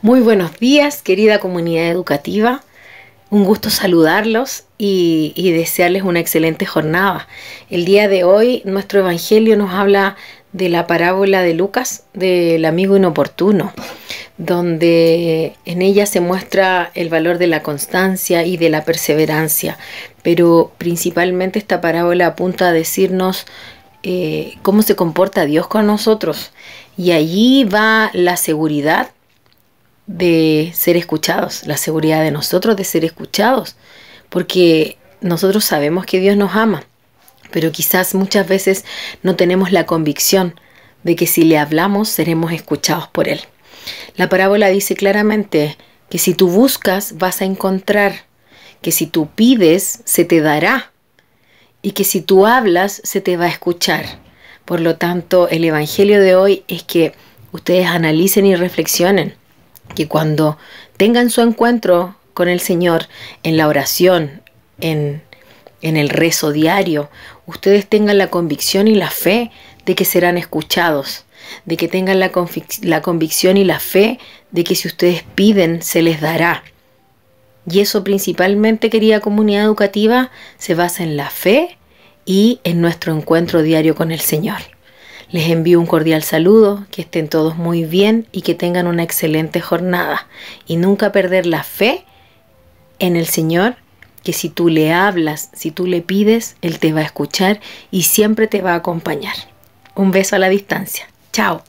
Muy buenos días, querida comunidad educativa. Un gusto saludarlos y, desearles una excelente jornada. El día de hoy nuestro Evangelio nos habla de la parábola de Lucas, del amigo inoportuno, donde en ella se muestra el valor de la constancia y de la perseverancia, pero principalmente esta parábola apunta a decirnos eh, cómo se comporta Dios con nosotros. Y allí va la seguridad de ser escuchados, la seguridad de nosotros de ser escuchados, porque nosotros sabemos que Dios nos ama, pero quizás muchas veces no tenemos la convicción de que si le hablamos seremos escuchados por Él. La parábola dice claramente que si tú buscas vas a encontrar, que si tú pides se te dará y que si tú hablas se te va a escuchar. Por lo tanto, el Evangelio de hoy es que ustedes analicen y reflexionen que cuando tengan su encuentro con el Señor en la oración, en, en el rezo diario, ustedes tengan la convicción y la fe de que serán escuchados, de que tengan la, la convicción y la fe de que si ustedes piden, se les dará. Y eso principalmente, querida comunidad educativa, se basa en la fe y en nuestro encuentro diario con el Señor. Les envío un cordial saludo, que estén todos muy bien y que tengan una excelente jornada. Y nunca perder la fe en el Señor, que si tú le hablas, si tú le pides, Él te va a escuchar y siempre te va a acompañar. Un beso a la distancia. Chao.